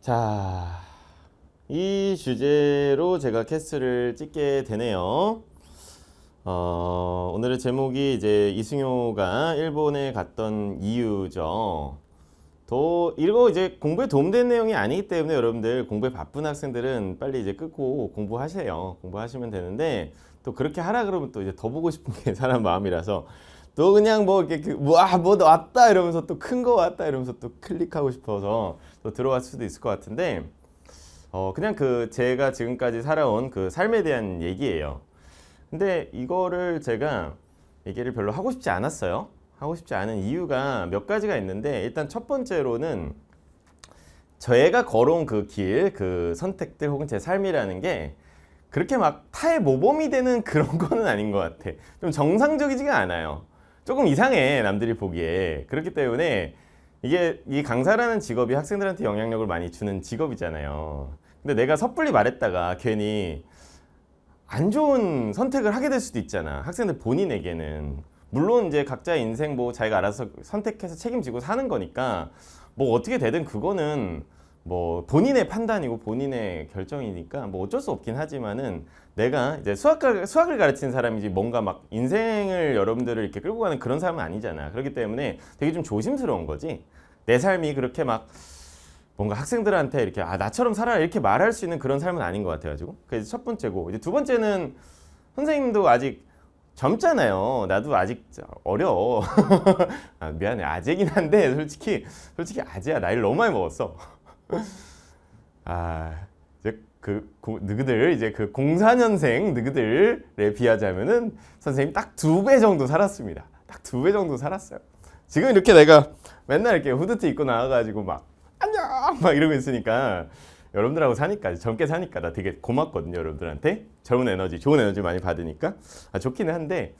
자, 이 주제로 제가 캐스트를 찍게 되네요. 어, 오늘의 제목이 이제 이승효가 일본에 갔던 이유죠. 더 이거 이제 공부에 도움되 내용이 아니기 때문에 여러분들 공부에 바쁜 학생들은 빨리 이제 끄고 공부하세요. 공부하시면 되는데 또 그렇게 하라 그러면 또 이제 더 보고 싶은 게 사람 마음이라서 또 그냥 뭐 이렇게 그, 와뭐 왔다 이러면서 또 큰 거 왔다 이러면서 또 클릭하고 싶어서 또 들어갈 수도 있을 것 같은데 어 그냥 그 제가 지금까지 살아온 그 삶에 대한 얘기예요. 근데 이거를 제가 얘기를 별로 하고 싶지 않았어요. 하고 싶지 않은 이유가 몇 가지가 있는데 일단 첫 번째로는 저희가 걸어온 그 길, 그 선택들 혹은 제 삶이라는 게 그렇게 막 타의 모범이 되는 그런 거는 아닌 것 같아. 좀 정상적이지가 않아요. 조금 이상해 남들이 보기에 그렇기 때문에 이게 이 강사라는 직업이 학생들한테 영향력을 많이 주는 직업이잖아요 근데 내가 섣불리 말했다가 괜히 안 좋은 선택을 하게 될 수도 있잖아 학생들 본인에게는 물론 이제 각자 인생 뭐 자기가 알아서 선택해서 책임지고 사는 거니까 뭐 어떻게 되든 그거는 뭐 본인의 판단이고 본인의 결정이니까 뭐 어쩔 수 없긴 하지만은 내가 이제 수학과, 수학을 가르치는 사람이지 뭔가 막 인생을 여러분들을 이렇게 끌고 가는 그런 사람은 아니잖아. 그렇기 때문에 되게 좀 조심스러운 거지. 내 삶이 그렇게 막 뭔가 학생들한테 이렇게 아 나처럼 살아라 이렇게 말할 수 있는 그런 삶은 아닌 것 같아가지고 그게첫 번째고 이제 두 번째는 선생님도 아직 젊잖아요. 나도 아직 어려. 아, 미안해 아재긴 한데 솔직히 솔직히 아재야 나이를 너무 많이 먹었어. 아그 너희들 이제 그 04년생 너희들에 비하자면은 선생님 딱 두 배 정도 살았습니다. 딱 두 배 정도 살았어요. 지금 이렇게 내가 맨날 이렇게 후드티 입고 나와가지고 막 안녕 막 이러고 있으니까 여러분들하고 사니까 젊게 사니까 나 되게 고맙거든요 여러분들한테 젊은 에너지 좋은 에너지 많이 받으니까 아, 좋기는 한데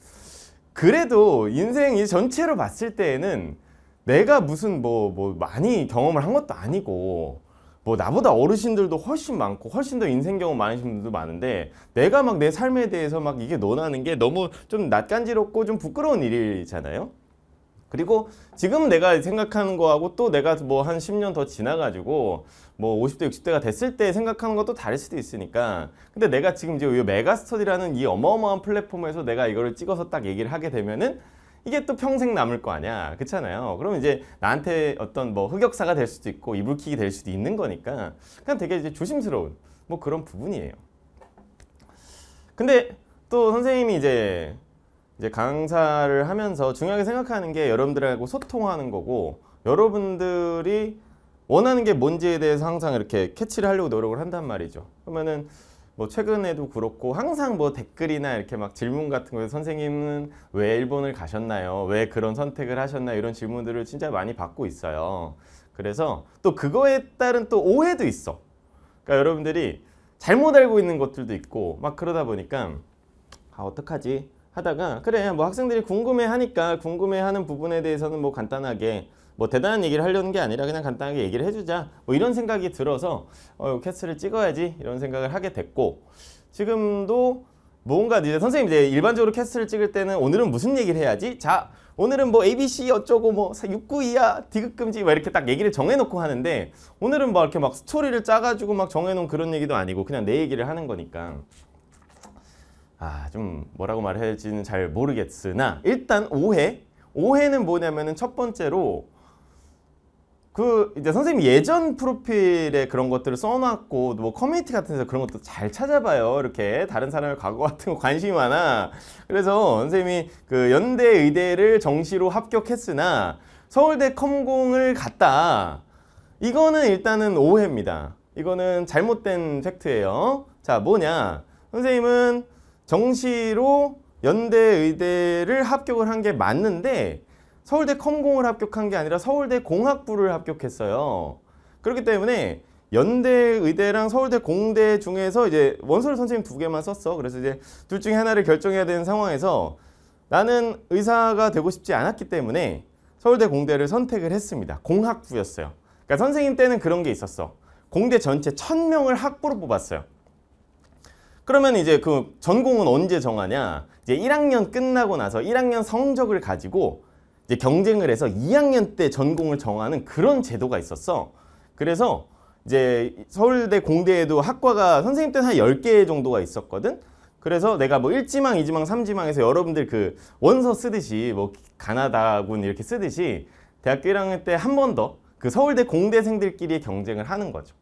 그래도 인생 이 전체로 봤을 때에는 내가 무슨 뭐뭐 뭐 많이 경험을 한 것도 아니고 뭐 나보다 어르신들도 훨씬 많고 훨씬 더 인생 경험 많으신 분들도 많은데 내가 막 내 삶에 대해서 막 이게 논하는 게 너무 좀 낯간지럽고 좀 부끄러운 일이잖아요. 그리고 지금 내가 생각하는 거하고 또 내가 뭐 한 10년 더 지나가지고 뭐 50대, 60대가 됐을 때 생각하는 것도 다를 수도 있으니까. 근데 내가 지금 이제 이 메가스터디라는 이 어마어마한 플랫폼에서 내가 이거를 찍어서 딱 얘기를 하게 되면은 이게 또 평생 남을 거 아니야. 그렇잖아요. 그럼 이제 나한테 어떤 뭐 흑역사가 될 수도 있고 이불킥이 될 수도 있는 거니까 그냥 되게 이제 조심스러운 뭐 그런 부분이에요. 근데 또 선생님이 이제 이제 강사를 하면서 중요하게 생각하는 게 여러분들하고 소통하는 거고 여러분들이 원하는 게 뭔지에 대해서 항상 이렇게 캐치를 하려고 노력을 한단 말이죠. 그러면은 뭐 최근에도 그렇고 항상 뭐 댓글이나 이렇게 막 질문 같은 거에 선생님은 왜 일본을 가셨나요? 왜 그런 선택을 하셨나요? 이런 질문들을 진짜 많이 받고 있어요. 그래서 또 그거에 따른 또 오해도 있어. 그러니까 여러분들이 잘못 알고 있는 것들도 있고 막 그러다 보니까 아 어떡하지 하다가 그래 뭐 학생들이 궁금해 하니까 궁금해 하는 부분에 대해서는 뭐 간단하게 뭐 대단한 얘기를 하려는 게 아니라 그냥 간단하게 얘기를 해주자 뭐 이런 생각이 들어서 어, 캐스트를 찍어야지 이런 생각을 하게 됐고 지금도 뭔가 이제 선생님 이제 일반적으로 캐스트를 찍을 때는 오늘은 무슨 얘기를 해야지 자 오늘은 뭐 ABC 어쩌고 뭐6 9 2야 디귿금지 막 이렇게 딱 얘기를 정해놓고 하는데 오늘은 뭐 이렇게 막 스토리를 짜가지고 막 정해놓은 그런 얘기도 아니고 그냥 내 얘기를 하는 거니까 아 좀 뭐라고 말해야 할지는 잘 모르겠으나 일단 오해 오해는 뭐냐면은 첫 번째로 그 이제 선생님 예전 프로필에 그런 것들을 써놨고 뭐 커뮤니티 같은 데서 그런 것도 잘 찾아봐요 이렇게 다른 사람의 과거 같은 거 관심이 많아 그래서 선생님이 그 연대 의대를 정시로 합격했으나 서울대 컴공을 갔다 이거는 일단은 오해입니다 이거는 잘못된 팩트예요 자 뭐냐 선생님은 정시로 연대 의대를 합격을 한 게 맞는데 서울대 컴공을 합격한 게 아니라 서울대 공학부를 합격했어요. 그렇기 때문에 연대, 의대랑 서울대 공대 중에서 이제 원서를 선생님 두 개만 썼어. 그래서 이제 둘 중에 하나를 결정해야 되는 상황에서 나는 의사가 되고 싶지 않았기 때문에 서울대 공대를 선택을 했습니다. 공학부였어요. 그러니까 선생님 때는 그런 게 있었어. 공대 전체 천명을 학부로 뽑았어요. 그러면 이제 그 전공은 언제 정하냐? 이제 1학년 끝나고 나서 1학년 성적을 가지고 이제 경쟁을 해서 2학년 때 전공을 정하는 그런 제도가 있었어. 그래서 이제 서울대 공대에도 학과가 선생님 때는 한 10개 정도가 있었거든. 그래서 내가 뭐 1지망, 2지망, 3지망에서 여러분들 그 원서 쓰듯이 뭐 가나다군 이렇게 쓰듯이 대학교 1학년 때 한 번 더 그 서울대 공대생들끼리 경쟁을 하는 거죠.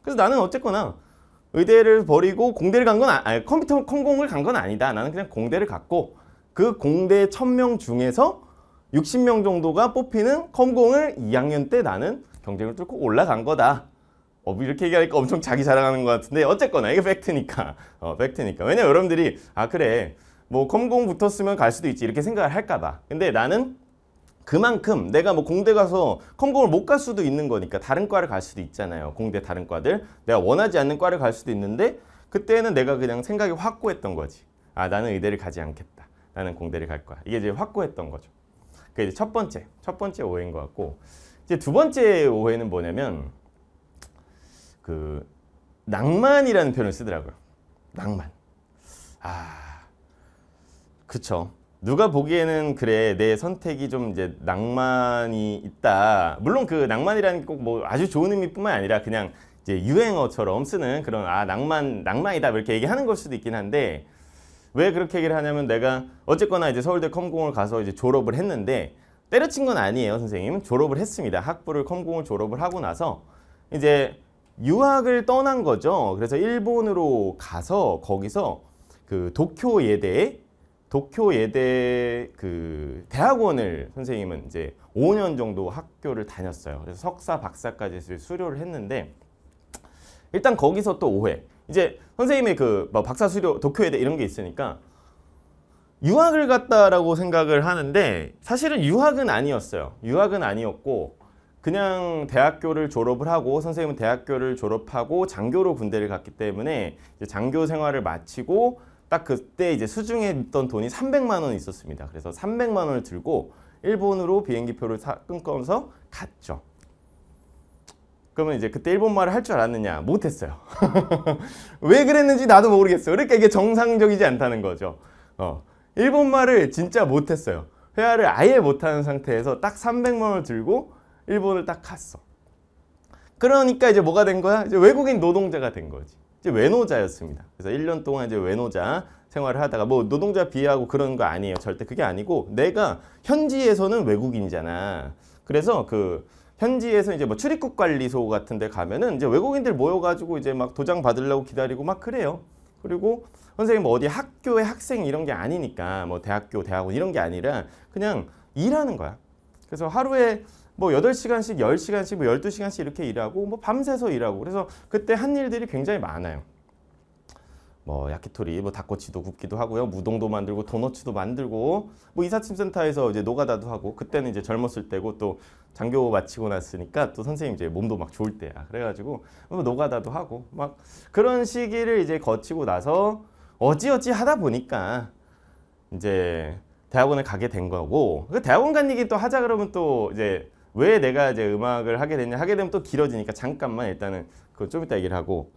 그래서 나는 어쨌거나 의대를 버리고 공대를 간 건 아, 아니 컴퓨터 컴공을 간 건 아니다. 나는 그냥 공대를 갔고 그 공대 1000명 중에서 60명 정도가 뽑히는 컴공을 2학년 때 나는 경쟁을 뚫고 올라간 거다. 어, 뭐 이렇게 얘기하니까 엄청 자기 자랑하는 것 같은데 어쨌거나 이게 팩트니까 어, 팩트니까 왜냐 여러분들이 아 그래 뭐 컴공 붙었으면 갈 수도 있지 이렇게 생각을 할까봐 근데 나는 그만큼 내가 뭐 공대 가서 컴공을 못 갈 수도 있는 거니까 다른 과를 갈 수도 있잖아요 공대 다른 과들 내가 원하지 않는 과를 갈 수도 있는데 그때는 내가 그냥 생각이 확고했던 거지 아 나는 의대를 가지 않겠다 나는 공대를 갈 거야 이게 이제 확고했던 거죠 그게 이제 첫 번째, 첫 번째 오해인 것 같고 이제 두 번째 오해는 뭐냐면 그 낭만이라는 표현을 쓰더라고요. 낭만. 아, 그쵸. 누가 보기에는 그래 내 선택이 좀 이제 낭만이 있다. 물론 그 낭만이라는 게꼭뭐 아주 좋은 의미뿐만 아니라 그냥 이제 유행어처럼 쓰는 그런 아 낭만 낭만이다 뭐 이렇게 얘기하는 걸 수도 있긴 한데 왜 그렇게 얘기를 하냐면 내가 어쨌거나 이제 서울대 컴공을 가서 이제 졸업을 했는데 때려친 건 아니에요 선생님 졸업을 했습니다 학부를 컴공을 졸업을 하고 나서 이제 유학을 떠난 거죠 그래서 일본으로 가서 거기서 그 도쿄 예대 도쿄 예대 그 대학원을 선생님은 이제 5년 정도 학교를 다녔어요 그래서 석사 박사까지 수료를 했는데 일단 거기서 또 오해 이제 선생님의 그 뭐 박사 수료 도쿄에대 이런 게 있으니까 유학을 갔다라고 생각을 하는데 사실은 유학은 아니었어요. 유학은 아니었고 그냥 대학교를 졸업을 하고 선생님은 대학교를 졸업하고 장교로 군대를 갔기 때문에 장교 생활을 마치고 딱 그때 이제 수중에 있던 돈이 300만 원 있었습니다. 그래서 300만 원을 들고 일본으로 비행기표를 사, 끊어서 갔죠. 그러면 이제 그때 일본말을 할 줄 알았느냐 못했어요 왜 그랬는지 나도 모르겠어요 그러니까 이게 정상적이지 않다는 거죠 어. 일본말을 진짜 못했어요 회화를 아예 못하는 상태에서 딱 300만원을 들고 일본을 딱 갔어 그러니까 이제 뭐가 된 거야? 이제 외국인 노동자가 된 거지 이제 외노자였습니다 그래서 1년 동안 이제 외노자 생활을 하다가 뭐 노동자 비하하고 그런 거 아니에요 절대 그게 아니고 내가 현지에서는 외국인이잖아 그래서 그 현지에서 이제 뭐 출입국 관리소 같은 데 가면은 이제 외국인들 모여가지고 이제 막 도장 받으려고 기다리고 막 그래요. 그리고 선생님 뭐 어디 학교의 학생 이런 게 아니니까 뭐 대학교, 대학원 이런 게 아니라 그냥 일하는 거야. 그래서 하루에 뭐여시간씩1 0시간씩뭐 열두 시간씩 이렇게 일하고 뭐 밤새서 일하고 그래서 그때 한 일들이 굉장히 많아요. 뭐 야키토리, 뭐 닭꼬치도 굽기도 하고요. 무동도 만들고 도너츠도 만들고 뭐 이삿짐센터에서 이제 노가다도 하고 그때는 이제 젊었을 때고 또 장교 마치고 났으니까 또 선생님 이제 몸도 막 좋을 때야. 그래가지고 뭐 노가다도 하고 막 그런 시기를 이제 거치고 나서 어찌어찌 하다 보니까 이제 대학원에 가게 된 거고 그 대학원 간 얘기 또 하자 그러면 또 이제 왜 내가 이제 음악을 하게 됐냐 하게 되면 또 길어지니까 잠깐만 일단은 그좀 이따 얘기를 하고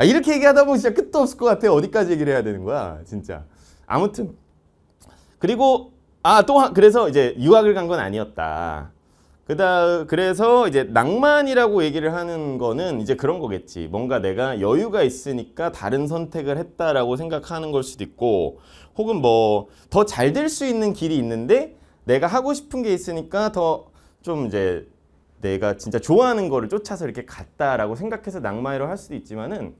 아, 이렇게 얘기하다 보면 진짜 끝도 없을 것 같아요. 어디까지 얘기를 해야 되는 거야, 진짜. 아무튼 그리고 아 또 그래서 이제 유학을 간 건 아니었다. 그다 음 그래서 이제 낭만이라고 얘기를 하는 거는 이제 그런 거겠지. 뭔가 내가 여유가 있으니까 다른 선택을 했다라고 생각하는 걸 수도 있고, 혹은 뭐 더 잘 될 수 있는 길이 있는데 내가 하고 싶은 게 있으니까 더 좀 이제 내가 진짜 좋아하는 거를 쫓아서 이렇게 갔다라고 생각해서 낭만이라고 할 수도 있지만은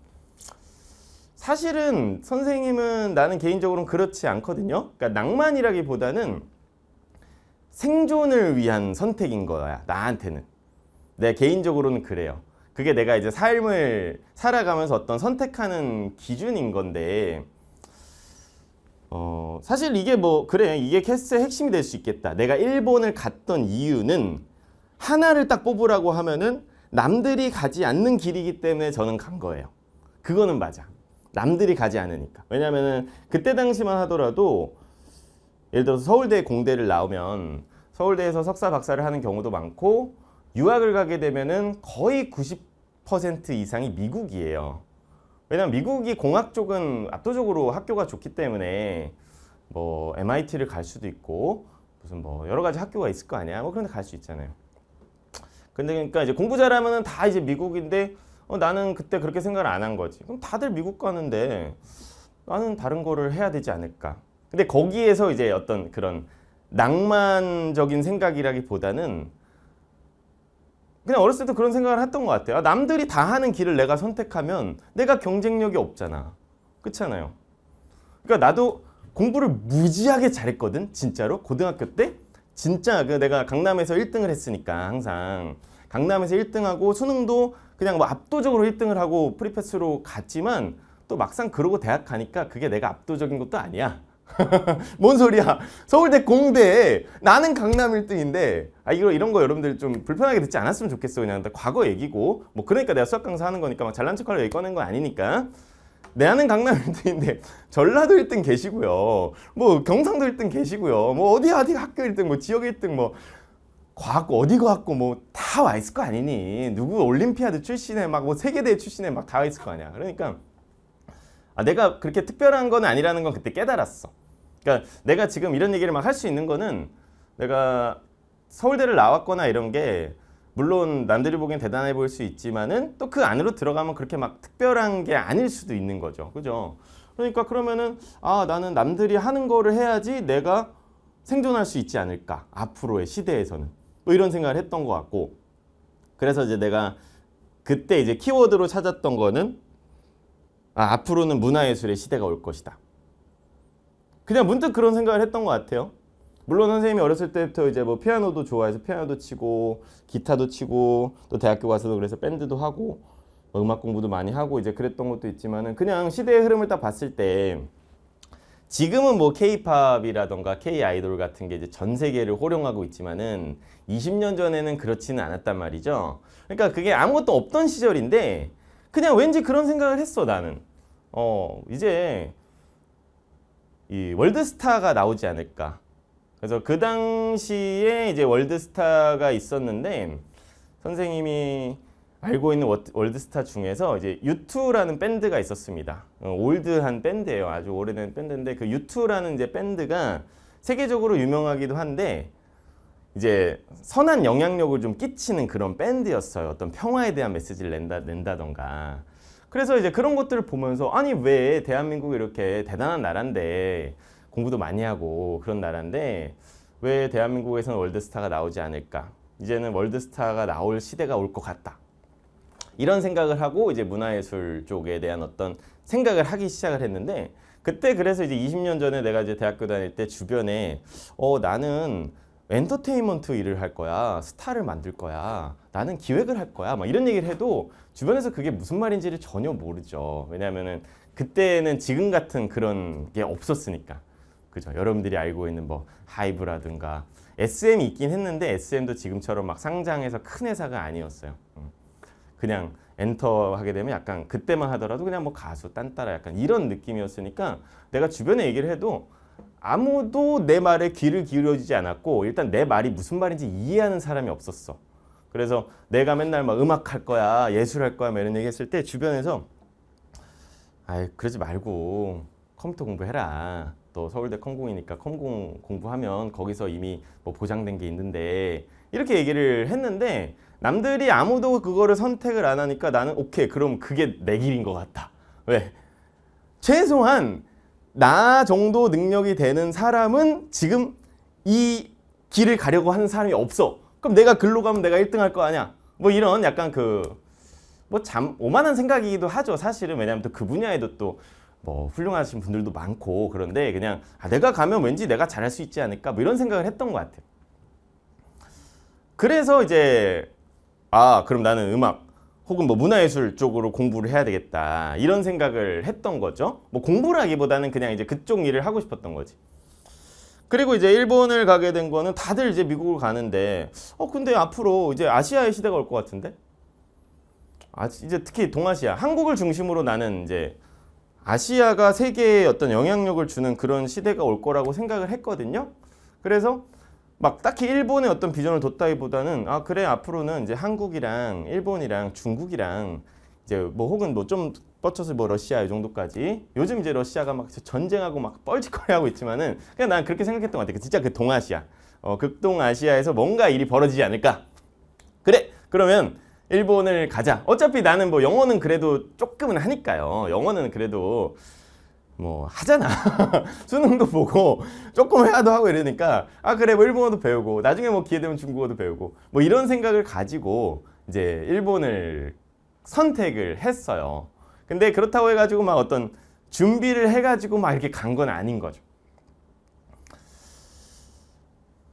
사실은 선생님은 나는 개인적으로는 그렇지 않거든요. 그러니까 낭만이라기보다는 생존을 위한 선택인 거야. 나한테는. 내 개인적으로는 그래요. 그게 내가 이제 삶을 살아가면서 어떤 선택하는 기준인 건데 어, 사실 이게 뭐 그래 이게 캐스의 핵심이 될 수 있겠다. 내가 일본을 갔던 이유는 하나를 딱 뽑으라고 하면은 남들이 가지 않는 길이기 때문에 저는 간 거예요. 그거는 맞아. 남들이 가지 않으니까 왜냐면은 그때 당시만 하더라도 예를 들어서 서울대 공대를 나오면 서울대에서 석사 박사를 하는 경우도 많고 유학을 가게 되면은 거의 90% 이상이 미국이에요 왜냐면 미국이 공학 쪽은 압도적으로 학교가 좋기 때문에 뭐 MIT를 갈 수도 있고 무슨 뭐 여러 가지 학교가 있을 거 아니야 뭐 그런 데 갈 수 있잖아요 근데 그러니까 이제 공부 잘하면은 다 이제 미국인데 어, 나는 그때 그렇게 생각을 안 한 거지. 그럼 다들 미국 가는데 나는 다른 거를 해야 되지 않을까. 근데 거기에서 이제 어떤 그런 낭만적인 생각이라기보다는 그냥 어렸을 때 그런 생각을 했던 것 같아요. 아, 남들이 다 하는 길을 내가 선택하면 내가 경쟁력이 없잖아. 그렇잖아요. 그러니까 나도 공부를 무지하게 잘했거든. 진짜로 고등학교 때 진짜 그 내가 강남에서 1등을 했으니까 항상 강남에서 1등하고 수능도 그냥 뭐 압도적으로 1등을 하고 프리패스로 갔지만 또 막상 그러고 대학 가니까 그게 내가 압도적인 것도 아니야. 뭔 소리야. 서울대 공대 나는 강남 1등인데 아 이거 이런 거 여러분들 좀 불편하게 듣지 않았으면 좋겠어 그냥 과거 얘기고 뭐 그러니까 내가 수학 강사 하는 거니까 막 잘난 척하려 얘기 꺼낸 거 아니니까 내하는 네, 강남 1등인데 전라도 1등 계시고요. 뭐 경상도 1등 계시고요. 뭐 어디 어디 학교 1등, 뭐 지역 1등, 뭐 과학고 어디 과학고 뭐 다 와 있을 거 아니니 누구 올림피아드 출신에 막 뭐 세계대회 출신에 막 다 와 있을 거 아니야 그러니까 아 내가 그렇게 특별한 건 아니라는 건 그때 깨달았어 그러니까 내가 지금 이런 얘기를 막 할 수 있는 거는 내가 서울대를 나왔거나 이런 게 물론 남들이 보기엔 대단해 보일 수 있지만은 또 그 안으로 들어가면 그렇게 막 특별한 게 아닐 수도 있는 거죠 그죠 그러니까 그러면은 아 나는 남들이 하는 거를 해야지 내가 생존할 수 있지 않을까 앞으로의 시대에서는 뭐 이런 생각을 했던 것 같고 그래서 이제 내가 그때 이제 키워드로 찾았던 거는 아, 앞으로는 문화예술의 시대가 올 것이다. 그냥 문득 그런 생각을 했던 것 같아요. 물론 선생님이 어렸을 때부터 이제 뭐 피아노도 좋아해서 피아노도 치고 기타도 치고 또 대학교 가서도 그래서 밴드도 하고 뭐 음악 공부도 많이 하고 이제 그랬던 것도 있지만은 그냥 시대의 흐름을 딱 봤을 때 지금은 뭐 k 팝이라던가 k 아이돌 같은 게 이제 전 세계를 호령하고 있지만은 20년 전에는 그렇지는 않았단 말이죠. 그러니까 그게 아무것도 없던 시절인데 그냥 왠지 그런 생각을 했어 나는. 어 이제 이 월드스타가 나오지 않을까. 그래서 그 당시에 이제 월드스타가 있었는데 선생님이 알고 있는 월드스타 중에서 이제 U2라는 밴드가 있었습니다. 어, 올드한 밴드예요. 아주 오래된 밴드인데 그 U2라는 이제 밴드가 세계적으로 유명하기도 한데 이제 선한 영향력을 좀 끼치는 그런 밴드였어요. 어떤 평화에 대한 메시지를 낸다, 낸다던가. 그래서 이제 그런 것들을 보면서 아니 왜 대한민국이 이렇게 대단한 나라인데 공부도 많이 하고 그런 나라인데 왜 대한민국에서는 월드스타가 나오지 않을까? 이제는 월드스타가 나올 시대가 올 것 같다. 이런 생각을 하고 이제 문화예술 쪽에 대한 어떤 생각을 하기 시작을 했는데 그때 그래서 이제 20년 전에 내가 이제 대학교 다닐 때 주변에 어 나는 엔터테인먼트 일을 할 거야 스타를 만들 거야 나는 기획을 할 거야 막 이런 얘기를 해도 주변에서 그게 무슨 말인지를 전혀 모르죠 왜냐하면은 그때는 지금 같은 그런 게 없었으니까 그죠 여러분들이 알고 있는 뭐 하이브라든가 SM이 있긴 했는데 SM도 지금처럼 막 상장해서 큰 회사가 아니었어요 그냥 엔터 하게 되면 약간 그때만 하더라도 그냥 뭐 가수 딴따라 약간 이런 느낌이었으니까 내가 주변에 얘기를 해도 아무도 내 말에 귀를 기울여지지 않았고 일단 내 말이 무슨 말인지 이해하는 사람이 없었어. 그래서 내가 맨날 막 음악 할 거야, 예술 할 거야 막 이런 얘기 했을 때 주변에서 아이 그러지 말고 컴퓨터 공부해라. 또 서울대 컴공이니까 컴공 공부하면 거기서 이미 뭐 보장된 게 있는데 이렇게 얘기를 했는데 남들이 아무도 그거를 선택을 안 하니까 나는 오케이 그럼 그게 내 길인 것 같다. 왜? 최소한 나 정도 능력이 되는 사람은 지금 이 길을 가려고 하는 사람이 없어. 그럼 내가 글로 가면 내가 1등 할 거 아니야. 뭐 이런 약간 그뭐참 오만한 생각이기도 하죠. 사실은 왜냐하면 또 그 분야에도 또 뭐 훌륭하신 분들도 많고 그런데 그냥 아 내가 가면 왠지 내가 잘할 수 있지 않을까 뭐 이런 생각을 했던 것 같아요. 그래서 이제 아 그럼 나는 음악 혹은 뭐 문화예술 쪽으로 공부를 해야 되겠다 이런 생각을 했던 거죠 뭐 공부라기보다는 그냥 이제 그쪽 일을 하고 싶었던 거지 그리고 이제 일본을 가게 된 거는 다들 이제 미국을 가는데 어 근데 앞으로 이제 아시아의 시대가 올 것 같은데 아 이제 특히 동아시아 한국을 중심으로 나는 이제 아시아가 세계에 어떤 영향력을 주는 그런 시대가 올 거라고 생각을 했거든요 그래서 막 딱히 일본의 어떤 비전을 뒀다기보다는 아 그래 앞으로는 이제 한국이랑 일본이랑 중국이랑 이제 뭐 혹은 뭐 좀 뻗쳐서 뭐 러시아 이 정도까지 요즘 이제 러시아가 막 전쟁하고 막 뻘짓거리하고 있지만은 그냥 난 그렇게 생각했던 것 같아. 그 진짜 그 동아시아 어 극동아시아에서 뭔가 일이 벌어지지 않을까. 그래 그러면 일본을 가자. 어차피 나는 뭐 영어는 그래도 조금은 하니까요. 영어는 그래도 뭐 하잖아 수능도 보고 조금 해야도 하고 이러니까 아 그래 뭐 일본어도 배우고 나중에 뭐 기회 되면 중국어도 배우고 뭐 이런 생각을 가지고 이제 일본을 선택을 했어요 근데 그렇다고 해가지고 막 어떤 준비를 해가지고 막 이렇게 간 건 아닌 거죠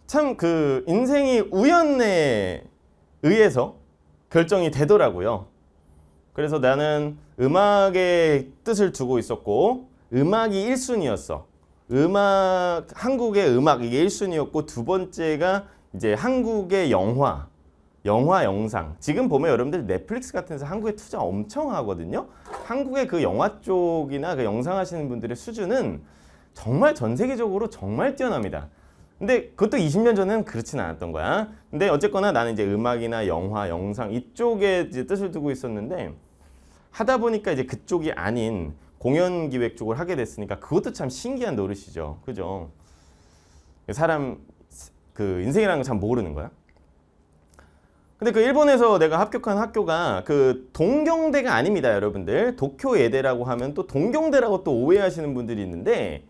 참 그 인생이 우연에 의해서 결정이 되더라고요 그래서 나는 음악의 뜻을 두고 있었고 음악이 1순위였어. 음악 한국의 음악 이게 1순위였고 두 번째가 이제 한국의 영화 영화 영상 지금 보면 여러분들 넷플릭스 같은 데서 한국에 투자 엄청 하거든요 한국의 그 영화 쪽이나 그 영상 하시는 분들의 수준은 정말 전 세계적으로 정말 뛰어납니다 근데 그것도 20년 전에는 그렇진 않았던 거야 근데 어쨌거나 나는 이제 음악이나 영화 영상 이쪽에 이제 뜻을 두고 있었는데 하다 보니까 이제 그쪽이 아닌 공연 기획 쪽을 하게 됐으니까 그것도 참 신기한 노릇이죠. 그죠? 사람 그 인생이라는 건참 모르는 거야. 근데 그 일본에서 내가 합격한 학교가 그 동경대가 아닙니다, 여러분들. 도쿄예대라고 하면 또 동경대라고 또 오해하시는 분들이 있는데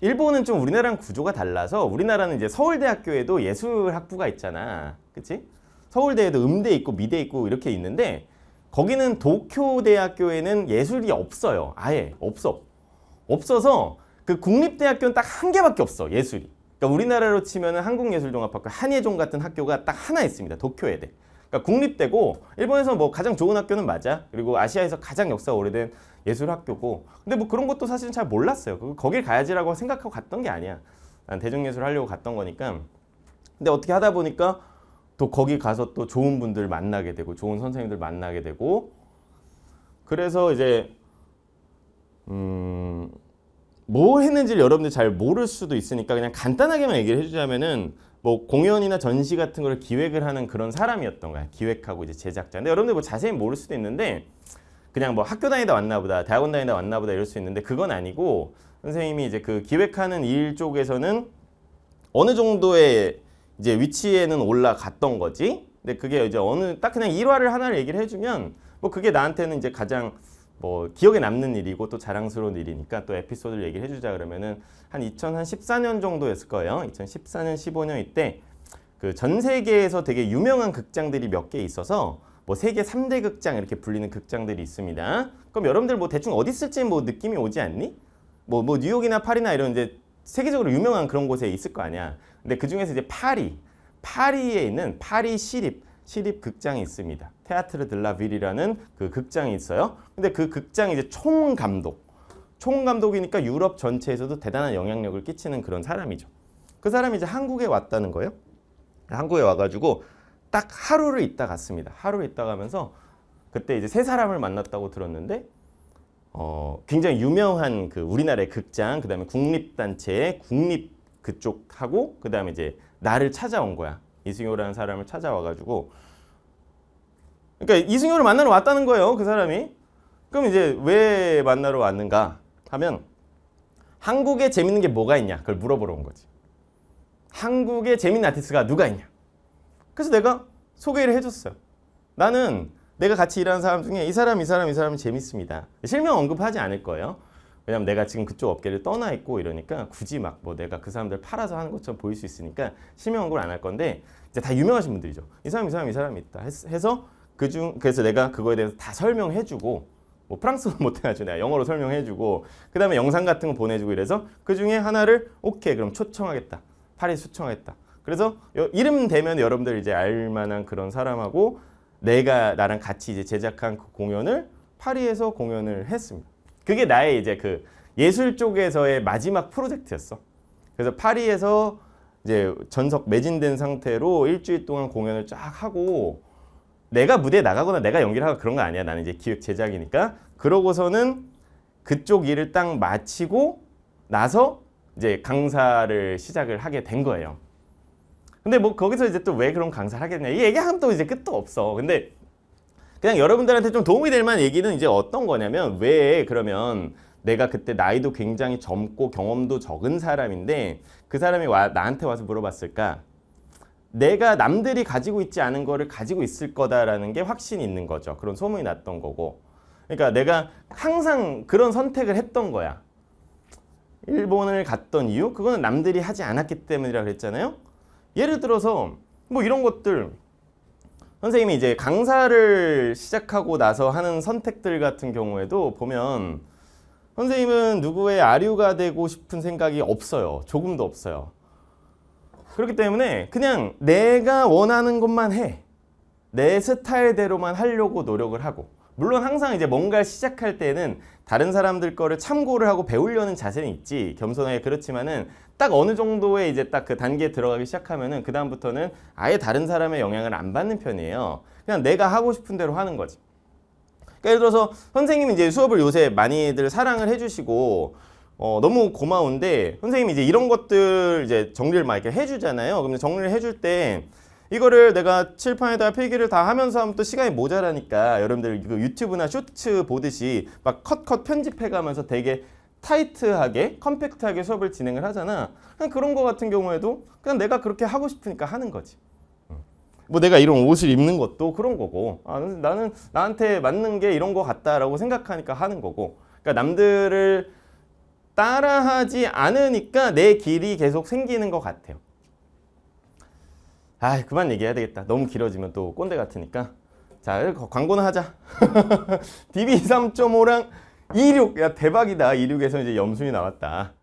일본은 좀 우리나라랑 구조가 달라서 우리나라는 이제 서울대학교에도 예술학부가 있잖아. 그치? 서울대에도 음대 있고 미대 있고 이렇게 있는데 거기는 도쿄 대학교에는 예술이 없어요. 아예 없어. 없어서 그 국립대학교는 딱 한 개밖에 없어 예술이. 그러니까 우리나라로 치면 한국예술종합학교 한예종 같은 학교가 딱 하나 있습니다. 도쿄예대. 그러니까 국립대고 일본에서 뭐 가장 좋은 학교는 맞아. 그리고 아시아에서 가장 역사가 오래된 예술학교고. 근데 뭐 그런 것도 사실은 잘 몰랐어요. 그 거길 가야지라고 생각하고 갔던 게 아니야. 난 대중예술 하려고 갔던 거니까. 근데 어떻게 하다 보니까 또 거기 가서 또 좋은 분들 만나게 되고 좋은 선생님들 만나게 되고 그래서 이제 음, 뭐 했는지를 여러분들 잘 모를 수도 있으니까 그냥 간단하게만 얘기를 해주자면은 뭐 공연이나 전시 같은 걸 기획을 하는 그런 사람이었던 거야 기획하고 이제 제작자 근데 여러분들 뭐 자세히 모를 수도 있는데 그냥 뭐 학교 다니다 왔나 보다 대학원 다니다 왔나 보다 이럴 수 있는데 그건 아니고 선생님이 이제 그 기획하는 일 쪽에서는 어느 정도의 이제 위치에는 올라갔던 거지. 근데 그게 이제 어느 딱 그냥 일화를 하나를 얘기를 해주면 뭐 그게 나한테는 이제 가장 뭐 기억에 남는 일이고 또 자랑스러운 일이니까 또 에피소드를 얘기를 해주자 그러면은 한 2014년 정도였을 거예요. 2014년 15년 이때 그 전 세계에서 되게 유명한 극장들이 몇 개 있어서 뭐 세계 3대 극장 이렇게 불리는 극장들이 있습니다. 그럼 여러분들 뭐 대충 어디 있을지 뭐 느낌이 오지 않니? 뭐뭐 뭐 뉴욕이나 파리나 이런 이제 세계적으로 유명한 그런 곳에 있을 거 아니야. 근데 그 중에서 이제 파리, 파리에 있는 파리 시립, 시립 극장이 있습니다. 테아트르 들라빌이라는 그 극장이 있어요. 근데 그 극장 이제 총감독, 총감독이니까 유럽 전체에서도 대단한 영향력을 끼치는 그런 사람이죠. 그 사람이 이제 한국에 왔다는 거예요. 한국에 와가지고 딱 하루를 있다 갔습니다. 하루 있다 가면서 그때 이제 세 사람을 만났다고 들었는데 어, 굉장히 유명한 그 우리나라의 극장, 그 다음에 국립단체의 국립 그쪽하고 그 다음에 이제 나를 찾아온 거야. 이승효라는 사람을 찾아와가지고 그러니까 이승효를 만나러 왔다는 거예요. 그 사람이. 그럼 이제 왜 만나러 왔는가 하면 한국에 재밌는 게 뭐가 있냐 그걸 물어보러 온 거지. 한국에 재밌는 아티스트가 누가 있냐. 그래서 내가 소개를 해줬어요. 나는 내가 같이 일하는 사람 중에 이 사람, 이 사람, 이 사람이 재밌습니다. 실명 언급하지 않을 거예요. 왜냐면 내가 지금 그쪽 업계를 떠나 있고 이러니까 굳이 막 뭐 내가 그 사람들 팔아서 하는 것처럼 보일 수 있으니까 실명 광안할 건데 이제 다 유명하신 분들이죠. 이 사람 이 사람 이 사람이 있다 해서 그중 그래서 내가 그거에 대해서 다 설명해주고 뭐 프랑스어 못해가지고 내가 영어로 설명해주고 그 다음에 영상 같은 거 보내주고 이래서 그 중에 하나를 오케이 그럼 초청하겠다 파리 초청하겠다 그래서 이름 되면 여러분들 이제 알만한 그런 사람하고 내가 나랑 같이 이제 제작한 그 공연을 파리에서 공연을 했습니다. 그게 나의 이제 그 예술 쪽에서의 마지막 프로젝트였어. 그래서 파리에서 이제 전석 매진된 상태로 일주일 동안 공연을 쫙 하고 내가 무대에 나가거나 내가 연기를 하고 그런 거 아니야. 나는 이제 기획 제작이니까. 그러고서는 그쪽 일을 딱 마치고 나서 이제 강사를 시작을 하게 된 거예요. 근데 뭐 거기서 이제 또 왜 그런 강사를 하겠냐. 이 얘기하면 또 이제 끝도 없어. 근데 그냥 여러분들한테 좀 도움이 될 만한 얘기는 이제 어떤 거냐면 왜 그러면 내가 그때 나이도 굉장히 젊고 경험도 적은 사람인데 그 사람이 와, 나한테 와서 물어봤을까? 내가 남들이 가지고 있지 않은 거를 가지고 있을 거다라는 게 확신이 있는 거죠. 그런 소문이 났던 거고. 그러니까 내가 항상 그런 선택을 했던 거야. 일본을 갔던 이유? 그거는 남들이 하지 않았기 때문이라 그랬잖아요. 예를 들어서 뭐 이런 것들 선생님이 이제 강사를 시작하고 나서 하는 선택들 같은 경우에도 보면 선생님은 누구의 아류가 되고 싶은 생각이 없어요. 조금도 없어요. 그렇기 때문에 그냥 내가 원하는 것만 해. 내 스타일대로만 하려고 노력을 하고 물론 항상 이제 뭔가를 시작할 때는 다른 사람들 거를 참고를 하고 배우려는 자세는 있지 겸손하게 그렇지만은 딱 어느 정도의 이제 딱 그 단계에 들어가기 시작하면은 그 다음부터는 아예 다른 사람의 영향을 안 받는 편이에요. 그냥 내가 하고 싶은 대로 하는 거지. 그러니까 예를 들어서 선생님이 이제 수업을 요새 많이들 사랑을 해주시고 어, 너무 고마운데 선생님이 이제 이런 것들 이제 정리를 막 이렇게 해주잖아요. 그럼 정리를 해줄 때 이거를 내가 칠판에다가 필기를 다 하면서 하면 또 시간이 모자라니까 여러분들 그 유튜브나 쇼츠 보듯이 막 컷컷 편집해가면서 되게 타이트하게 컴팩트하게 수업을 진행을 하잖아 그냥 그런 거 같은 경우에도 그냥 내가 그렇게 하고 싶으니까 하는 거지 뭐 내가 이런 옷을 입는 것도 그런 거고 아, 나는 나한테 맞는 게 이런 거 같다라고 생각하니까 하는 거고 그러니까 남들을 따라하지 않으니까 내 길이 계속 생기는 것 같아요 아 그만 얘기해야 되겠다 너무 길어지면 또 꼰대 같으니까 자 광고는 하자 DB3.5랑 26야 대박이다 26에서 이제 염순이 나왔다